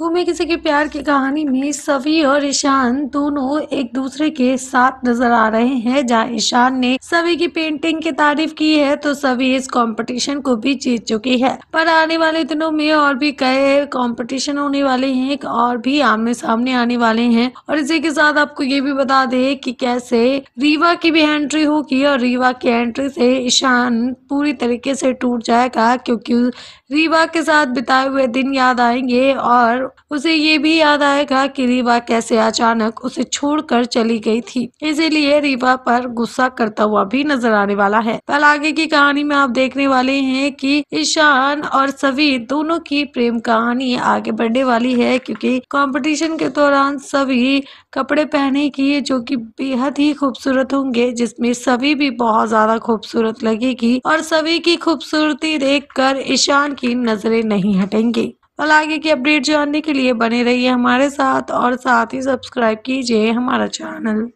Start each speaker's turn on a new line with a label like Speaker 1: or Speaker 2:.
Speaker 1: घूमे किसी के प्यार की कहानी में सवी और ईशान दोनों एक दूसरे के साथ नजर आ रहे हैं जहां ईशान ने सवी की पेंटिंग की तारीफ की है तो सवी इस कंपटीशन को भी जीत चुकी है पर आने वाले दिनों में और भी कई कंपटीशन होने वाले हैं और भी आमने सामने आने वाले हैं और इसी के साथ आपको ये भी बता दे की कैसे रीवा की भी एंट्री होगी और रीवा की एंट्री से ईशान पूरी तरीके से टूट जाएगा क्योंकि रीवा के साथ बिताए हुए दिन याद आएंगे और उसे ये भी याद आएगा कि रीवा कैसे अचानक उसे छोड़कर चली गई थी इसीलिए रीवा पर गुस्सा करता हुआ भी नजर आने वाला है कल आगे की कहानी में आप देखने वाले हैं कि ईशान और सभी दोनों की प्रेम कहानी आगे बढ़ने वाली है क्योंकि कंपटीशन के दौरान सभी कपड़े पहने की जो की बेहद ही खूबसूरत होंगे जिसमे सभी भी बहुत ज्यादा खूबसूरत लगेगी और सभी की खूबसूरती देख ईशान की नजरें नहीं हटेंगी और आगे की अपडेट जानने के लिए बने रहिए हमारे साथ और साथ ही सब्सक्राइब कीजिए हमारा चैनल